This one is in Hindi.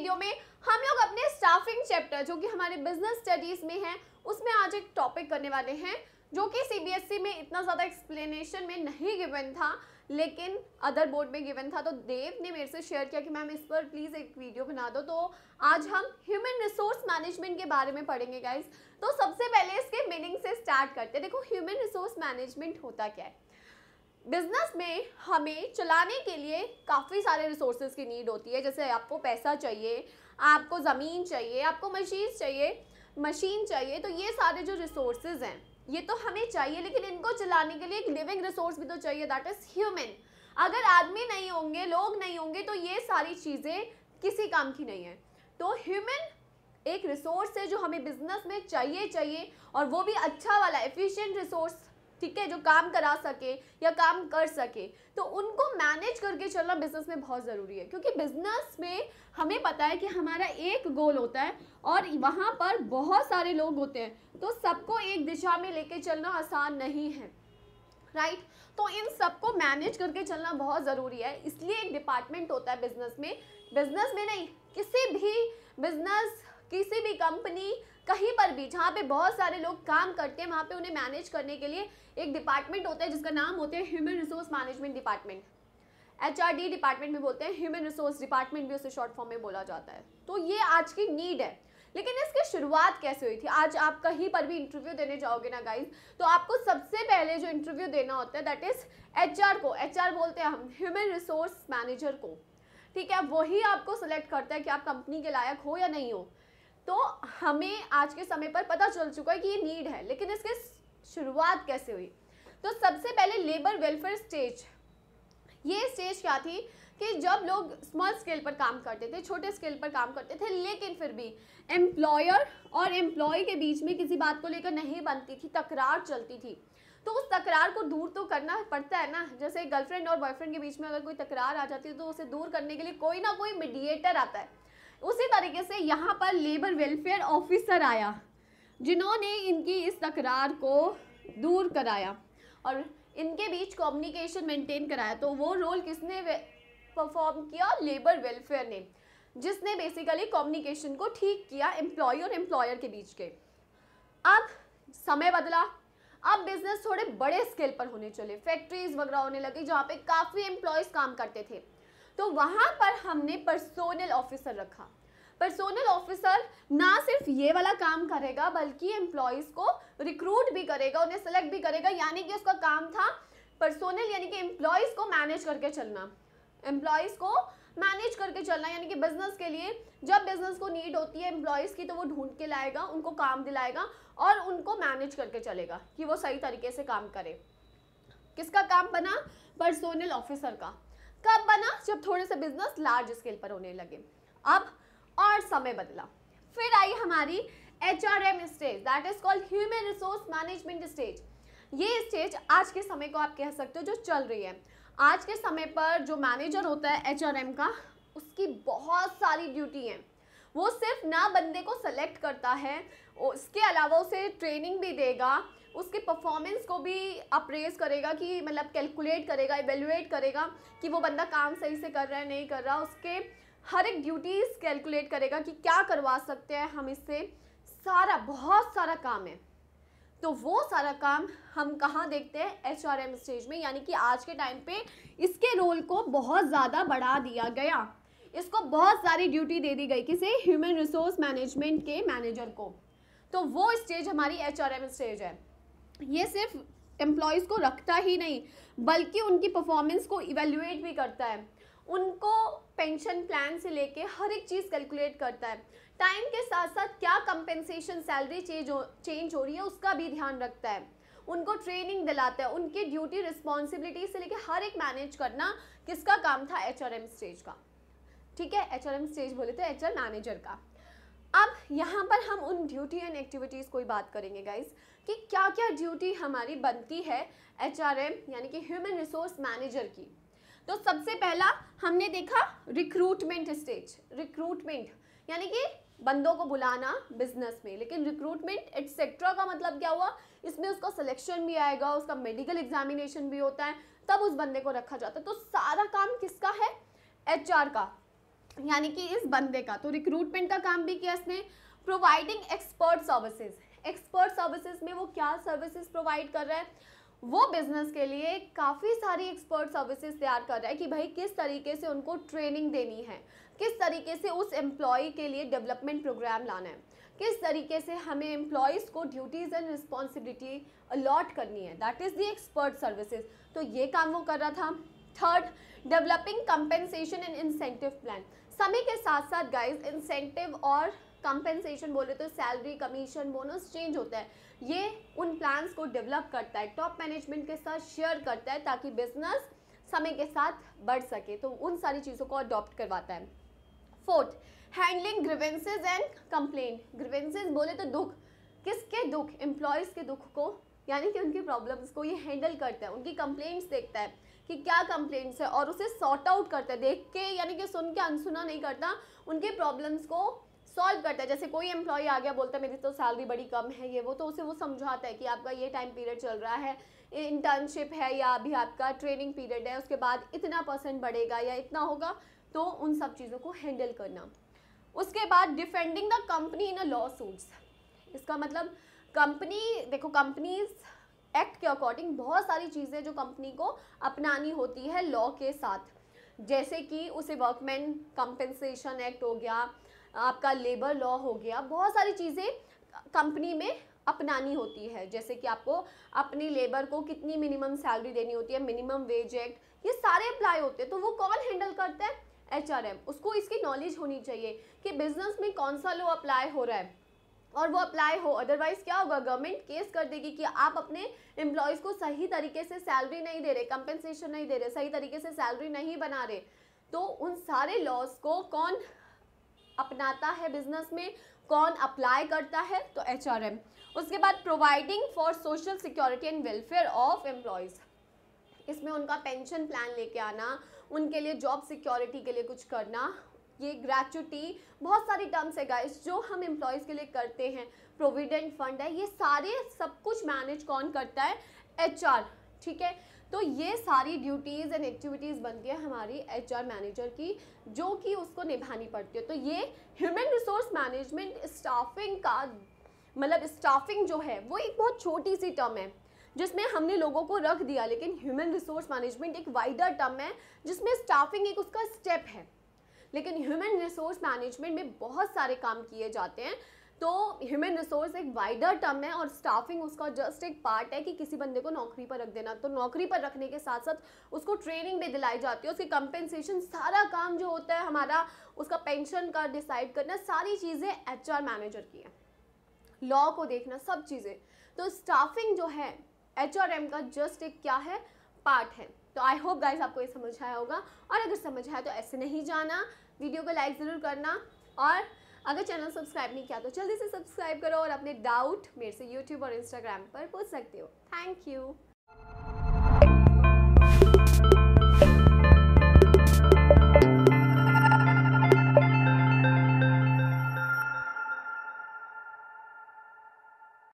वीडियो में हम लोग अपने स्टाफिंग चैप्टर जो कि हमारे बिजनेस स्टडीज में है उसमें आज एक टॉपिक करने वाले हैं जो कि सीबीएसई e में इतना ज़्यादा एक्सप्लेनेशन में नहीं गिवन था लेकिन अदर बोर्ड में गिवन था तो देव ने मेरे से शेयर किया कि मैम इस पर प्लीज़ एक वीडियो बना दो तो आज हम ह्यूमन रिसोर्स मैनेजमेंट के बारे में पढ़ेंगे गाइज तो सबसे पहले इसके मीनिंग से स्टार्ट करते हैं देखो ह्यूमन रिसोर्स मैनेजमेंट होता क्या है बिजनेस में हमें चलाने के लिए काफ़ी सारे रिसोर्सेज की नीड होती है जैसे आपको पैसा चाहिए आपको ज़मीन चाहिए आपको मशीन चाहिए मशीन चाहिए तो ये सारे जो रिसोर्सेज हैं ये तो हमें चाहिए लेकिन इनको चलाने के लिए एक लिविंग रिसोर्स भी तो चाहिए दैट इज़ ह्यूमन अगर आदमी नहीं होंगे लोग नहीं होंगे तो ये सारी चीज़ें किसी काम की नहीं है तो ह्यूमन एक रिसोर्स है जो हमें बिजनेस में चाहिए चाहिए और वो भी अच्छा वाला एफिशिएंट रिसोर्स ठीक है जो काम करा सके या काम कर सके तो उनको मैनेज करके चलना बिजनेस में बहुत ज़रूरी है क्योंकि बिजनेस में हमें पता है कि हमारा एक गोल होता है और वहाँ पर बहुत सारे लोग होते हैं तो सबको एक दिशा में लेके चलना आसान नहीं है राइट right? तो इन सबको मैनेज करके चलना बहुत ज़रूरी है इसलिए एक डिपार्टमेंट होता है बिजनेस में बिजनेस में नहीं किसी भी बिजनेस किसी भी कंपनी कहीं पर भी जहाँ पे बहुत सारे लोग काम करते हैं वहाँ पे उन्हें मैनेज करने के लिए एक डिपार्टमेंट होता है जिसका नाम होता है human resource management department H department भी बोलते हैं ह्यूमन रिसोर्स डिपार्टमेंट भी उसे शॉर्ट फॉर्म में बोला जाता है तो ये आज की नीड है लेकिन इसकी शुरुआत कैसे हुई थी आज आप कहीं पर भी इंटरव्यू देने जाओगे ना गाइज तो आपको सबसे पहले जो इंटरव्यू देना होता है दैट इज़ एच को एच बोलते हैं हम ह्यूमन रिसोर्स मैनेजर को ठीक है वही आपको सिलेक्ट करता है कि आप कंपनी के लायक हो या नहीं हो तो हमें आज के समय पर पता चल चुका है कि ये नीड है लेकिन इसकी शुरुआत कैसे हुई तो सबसे पहले लेबर वेलफेयर स्टेज ये स्टेज क्या थी कि जब लोग स्मॉल स्केल पर काम करते थे छोटे स्केल पर काम करते थे लेकिन फिर भी एम्प्लॉयर और एम्प्लॉय के बीच में किसी बात को लेकर नहीं बनती थी तकरार चलती थी तो उस तकरार को दूर तो करना पड़ता है ना जैसे गर्लफ्रेंड और बॉयफ्रेंड के बीच में अगर कोई तकरार आ जाती है तो उसे दूर करने के लिए कोई ना कोई मीडिएटर आता है उसी तरीके से यहाँ पर लेबर वेलफेयर ऑफिसर आया जिन्होंने इनकी इस तकरार को दूर कराया और इनके बीच कम्युनिकेशन मेंटेन कराया तो वो रोल किसने परफॉर्म किया लेबर वेलफेयर ने जिसने बेसिकली कम्युनिकेशन को ठीक किया एम्प्लॉय और एम्प्लॉयर के बीच के अब समय बदला अब बिजनेस थोड़े बड़े स्केल पर होने चले फैक्ट्रीज वगैरह होने लगी जहाँ पे काफ़ी एम्प्लॉयज़ काम करते थे तो वहां पर हमने पर्सोनल ऑफिसर रखा पर्सोनल ऑफिसर ना सिर्फ ये वाला काम करेगा बल्कि एम्प्लॉयज़ को रिक्रूट भी करेगा उन्हें सेलेक्ट भी करेगा यानी कि उसका काम था पर्सोनल यानी कि एम्प्लॉयज़ को मैनेज करके चलना एम्प्लॉयज़ को मैनेज करके चलना यानी कि बिजनेस के लिए जब बिजनेस को नीड होती है एम्प्लॉयज़ की तो वो ढूंढ के लाएगा उनको काम दिलाएगा और उनको मैनेज करके चलेगा कि वो सही तरीके से काम करे किसका काम बना पर्सोनल ऑफिसर का कब बना जब थोड़े से बिजनेस लार्ज स्केल पर होने लगे अब और समय बदला फिर आई हमारी H R M stage that is called human resource management stage ये स्टेज आज के समय को आप कह सकते हो जो चल रही है आज के समय पर जो मैनेजर होता है एच आर एम का उसकी बहुत सारी ड्यूटी है वो सिर्फ ना बंदे को सेलेक्ट करता है उसके अलावा उसे ट्रेनिंग भी देगा उसके परफॉर्मेंस को भी अप्रेज करेगा कि मतलब कैलकुलेट करेगा एवेल्यूएट करेगा कि वो बंदा काम सही से कर रहा है नहीं कर रहा उसके हर एक ड्यूटीज़ कैलकुलेट करेगा कि क्या करवा सकते हैं हम इससे सारा बहुत सारा काम है तो वो सारा काम हम कहाँ देखते हैं एच आर एम स्टेज में यानी कि आज के टाइम पे इसके रोल को बहुत ज़्यादा बढ़ा दिया गया इसको बहुत सारी ड्यूटी दे दी गई किसे ह्यूमन रिसोर्स मैनेजमेंट के मैनेजर को तो वो स्टेज हमारी एच आर एम स्टेज है ये सिर्फ एम्प्लॉयज़ को रखता ही नहीं बल्कि उनकी परफॉर्मेंस को इवेल्यूएट भी करता है उनको पेंशन प्लान से लेके हर एक चीज़ कैलकुलेट करता है टाइम के साथ साथ क्या कंपेंसेशन सैलरी चेंज हो चेंज हो रही है उसका भी ध्यान रखता है उनको ट्रेनिंग दिलाता है उनकी ड्यूटी रिस्पॉन्सिबिलिटी से लेके हर एक मैनेज करना किसका काम था एच स्टेज का ठीक है एच स्टेज बोले तो एच मैनेजर का अब यहाँ पर हम उन ड्यूटी एंड एक्टिविटीज़ को ही बात करेंगे गाइज कि क्या क्या ड्यूटी हमारी बनती है एच यानी कि ह्यूमन रिसोर्स मैनेजर की तो सबसे पहला हमने देखा रिक्रूटमेंट स्टेज रिक्रूटमेंट यानी कि बंदों को बुलाना बिजनेस में लेकिन रिक्रूटमेंट एट्सेट्रा का मतलब क्या हुआ इसमें उसका सिलेक्शन भी आएगा उसका मेडिकल एग्जामिनेशन भी होता है तब उस बंदे को रखा जाता है तो सारा काम किसका है एच का यानी कि इस बंदे का तो रिक्रूटमेंट का काम भी किया इसने providing expert services expert services में वो क्या सर्विसेज प्रोवाइड कर रहा है वो बिजनेस के लिए काफ़ी सारी एक्सपर्ट सर्विसेज तैयार कर रहा है कि भाई किस तरीके से उनको ट्रेनिंग देनी है किस तरीके से उस एम्प्लॉय के लिए डेवलपमेंट प्रोग्राम लाना है किस तरीके से हमें एम्प्लॉयज़ को ड्यूटीज़ एंड रिस्पॉन्सिबिलिटी अलॉट करनी है that is the expert services तो ये काम वो कर रहा था third developing compensation and incentive plan समय के साथ साथ गाइज इंसेंटिव और कंपेंसेशन बोले तो सैलरी कमीशन बोनस चेंज होता है ये उन प्लान्स को डेवलप करता है टॉप मैनेजमेंट के साथ शेयर करता है ताकि बिजनेस समय के साथ बढ़ सके तो उन सारी चीज़ों को अडॉप्ट करवाता है fourth handling grievances and complain grievances बोले तो दुख किसके दुख एम्प्लॉयज़ के दुख को यानी कि उनकी प्रॉब्लम्स को ये हैंडल करता है उनकी कंप्लेंट्स देखता है कि क्या कंप्लेंट्स है और उसे सॉर्ट आउट करता है देख के यानी कि सुन के अनसुना नहीं करता उनके प्रॉब्लम्स को सॉल्व करता है जैसे कोई एम्प्लॉय आ गया बोलता है मेरी तो सैलरी बड़ी कम है ये वो तो उसे वो समझाता है कि आपका ये टाइम पीरियड चल रहा है इंटर्नशिप है या अभी आपका ट्रेनिंग पीरियड है उसके बाद इतना परसेंट बढ़ेगा या इतना होगा तो उन सब चीज़ों को हैंडल करना उसके बाद defending the company in a lawsuits इसका मतलब कंपनी देखो कंपनीज एक्ट के अकॉर्डिंग बहुत सारी चीज़ें जो कंपनी को अपनानी होती है लॉ के साथ जैसे कि उसे वर्कमैन कंपनसेशन एक्ट हो गया आपका लेबर लॉ हो गया बहुत सारी चीज़ें कंपनी में अपनानी होती है जैसे कि आपको अपनी लेबर को कितनी मिनिमम सैलरी देनी होती है मिनिमम वेज एक्ट ये सारे अप्लाई होते हैं तो वो कौन हैंडल करता है एच उसको इसकी नॉलेज होनी चाहिए कि बिजनेस में कौन सा लॉ अप्लाई हो रहा है और वो अप्लाई हो अदरवाइज़ क्या होगा गवर्नमेंट केस कर देगी कि आप अपने एम्प्लॉयज़ को सही तरीके से सैलरी नहीं दे रहे कंपेंसेशन नहीं दे रहे सही तरीके से सैलरी नहीं बना रहे तो उन सारे लॉस को कौन अपनाता है बिजनेस में कौन अप्लाई करता है तो एच उसके बाद providing for social security and welfare of employees इसमें उनका पेंशन प्लान लेके आना उनके लिए जॉब सिक्योरिटी के लिए कुछ करना ये ग्रेचुटी बहुत सारी टर्म्स है गाइस जो हम एम्प्लॉयज़ के लिए करते हैं प्रोविडेंट फंड है ये सारे सब कुछ मैनेज कौन करता है एच ठीक है तो ये सारी ड्यूटीज़ एंड एक्टिविटीज़ बनती है हमारी एच मैनेजर की जो कि उसको निभानी पड़ती है तो ये ह्यूमन रिसोर्स मैनेजमेंट स्टाफिंग का मतलब स्टाफिंग जो है वो एक बहुत छोटी सी टर्म है जिसमें हमने लोगों को रख दिया लेकिन ह्यूमन रिसोर्स मैनेजमेंट एक वाइडर टर्म है जिसमें स्टाफिंग एक उसका स्टेप है लेकिन ह्यूमन रिसोर्स मैनेजमेंट में बहुत सारे काम किए जाते हैं तो ह्यूमन रिसोर्स एक वाइडर टर्म है और स्टाफिंग उसका जस्ट एक पार्ट है कि किसी बंदे को नौकरी पर रख देना तो नौकरी पर रखने के साथ साथ उसको ट्रेनिंग भी दिलाई जाती है उसकी कंपेंसेशन सारा काम जो होता है हमारा उसका पेंशन का डिसाइड करना सारी चीज़ें एच मैनेजर की हैं लॉ को देखना सब चीज़ें तो स्टाफिंग जो है एच का जस्ट एक क्या है पार्ट है तो आई होप गाइज आपको ये समझ आया होगा और अगर समझ आया तो ऐसे नहीं जाना वीडियो को लाइक ज़रूर करना और अगर चैनल सब्सक्राइब नहीं किया तो जल्दी से सब्सक्राइब करो और अपने डाउट मेरे से यूट्यूब और इंस्टाग्राम पर पूछ सकते हो थैंक यू